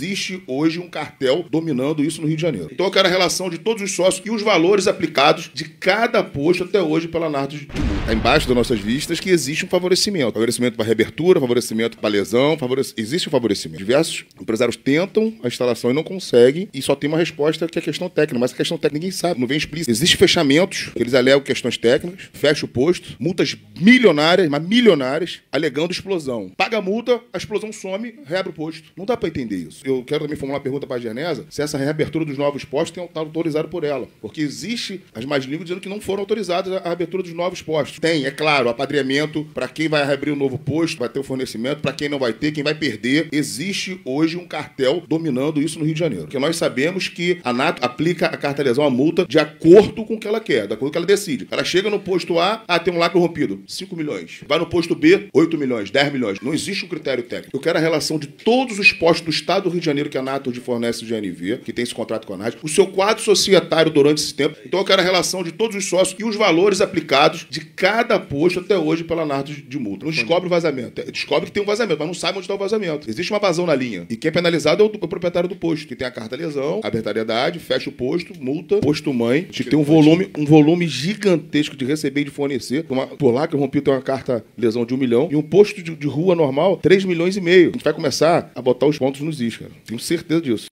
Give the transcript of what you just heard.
Existe hoje um cartel dominando isso no Rio de Janeiro. Então eu quero a relação de todos os sócios e os valores aplicados de cada posto até hoje pela Nardo de Timur. Tá embaixo das nossas listas que existe um favorecimento. Favorecimento para reabertura, favorecimento para lesão, favorec... existe um favorecimento. Diversos empresários tentam a instalação e não conseguem e só tem uma resposta que é a questão técnica, mas a questão técnica ninguém sabe, não vem explícito. Existem fechamentos, eles alegam questões técnicas, fecha o posto, multas milionárias, mas milionárias, alegando explosão. Paga a multa, a explosão some, reabre o posto. Não dá para entender isso eu quero também formular uma pergunta para a Genesa, se essa reabertura dos novos postos tem tá autorizado por ela. Porque existe as mais línguas dizendo que não foram autorizadas a abertura dos novos postos. Tem, é claro, apadreamento para quem vai reabrir o um novo posto, vai ter o um fornecimento, para quem não vai ter, quem vai perder. Existe hoje um cartel dominando isso no Rio de Janeiro. Porque nós sabemos que a NATO aplica a carta lesão, a multa, de acordo com o que ela quer, de acordo com o que ela decide. Ela chega no posto A, ah, tem um lacre rompido, 5 milhões. Vai no posto B, 8 milhões, 10 milhões. Não existe um critério técnico. Eu quero a relação de todos os postos do Estado do Rio Rio de Janeiro, que a de fornece o GNV, que tem esse contrato com a Naturgy, o seu quadro societário durante esse tempo. Então eu quero a relação de todos os sócios e os valores aplicados de cada posto até hoje pela Naturgy de multa. Não descobre o vazamento. É, descobre que tem um vazamento, mas não sabe onde está o vazamento. Existe uma vazão na linha. E quem é penalizado é o, proprietário do posto, que tem a carta lesão, abertariedade, fecha o posto, multa, posto mãe, que tem um volume, um volume gigantesco de receber e de fornecer. Uma, por lá que eu rompi tem uma carta lesão de um milhão e um posto de, de rua normal, 3 milhões e meio. A gente vai começar a botar os pontos nos iscas. Tenho certeza disso.